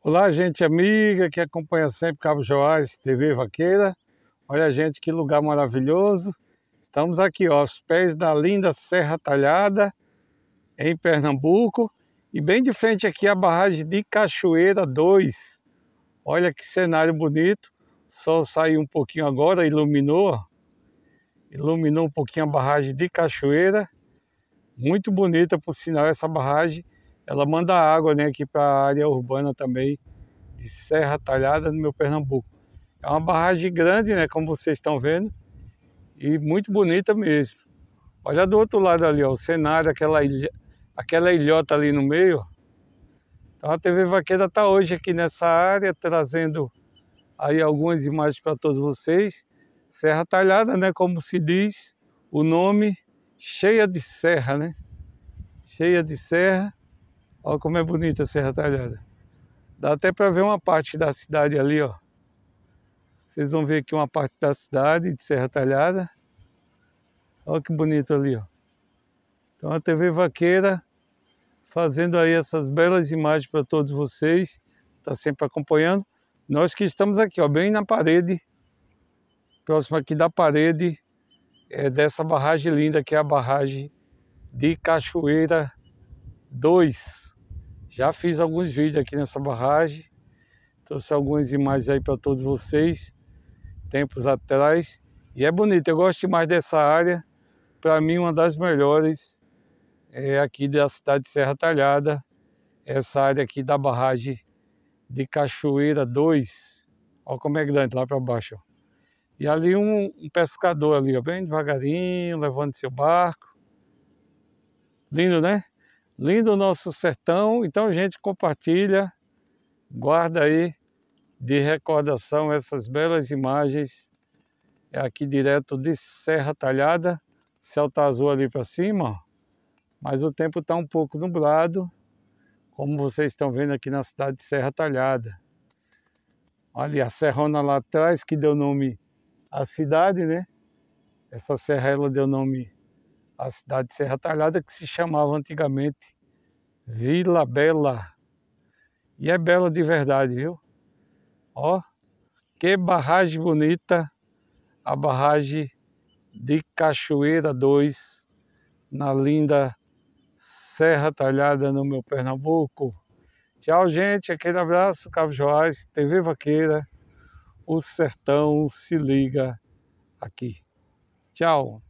Olá, gente amiga que acompanha sempre Cabo Joás TV Vaqueira. Olha, gente, que lugar maravilhoso. Estamos aqui, ó, aos pés da linda Serra Talhada, em Pernambuco. E bem de frente aqui a barragem de Cachoeira 2. Olha que cenário bonito. O sol saiu um pouquinho agora, iluminou. Iluminou um pouquinho a barragem de Cachoeira. Muito bonita, por sinal, essa barragem ela manda água né, aqui para a área urbana também de Serra Talhada, no meu Pernambuco. É uma barragem grande, né, como vocês estão vendo, e muito bonita mesmo. Olha do outro lado ali, ó, o cenário, aquela, ilha, aquela ilhota ali no meio. Então a TV Vaqueira está hoje aqui nessa área, trazendo aí algumas imagens para todos vocês. Serra Talhada, né, como se diz o nome, cheia de serra, né? Cheia de serra. Olha como é bonita a Serra Talhada. Dá até para ver uma parte da cidade ali, ó. Vocês vão ver aqui uma parte da cidade de Serra Talhada. Olha que bonito ali, ó. Então a TV Vaqueira fazendo aí essas belas imagens para todos vocês. Tá sempre acompanhando. Nós que estamos aqui, ó, bem na parede, próximo aqui da parede, é dessa barragem linda que é a barragem de Cachoeira 2. Já fiz alguns vídeos aqui nessa barragem, trouxe algumas imagens aí para todos vocês, tempos atrás. E é bonito, eu gosto demais dessa área, para mim uma das melhores é aqui da cidade de Serra Talhada, essa área aqui da barragem de Cachoeira 2. Olha como é grande lá para baixo. E ali um, um, pescador ali, ó, bem devagarinho, levando seu barco. Lindo, né? Lindo o nosso sertão, então gente, compartilha, guarda aí de recordação essas belas imagens. É aqui direto de Serra Talhada, céu tá azul ali para cima, mas o tempo está um pouco nublado, como vocês estão vendo aqui na cidade de Serra Talhada. Olha a serrona lá atrás que deu nome à cidade, né? Essa serra ela deu nome à cidade de Serra Talhada que se chamava antigamente Vila Bela. E é bela de verdade, viu? Ó, que barragem bonita, a barragem de Cachoeira 2, na linda Serra Talhada, no meu Pernambuco. Tchau, gente. Aquele abraço, Cabo Joás, TV Vaqueira. O Sertão se liga aqui. Tchau.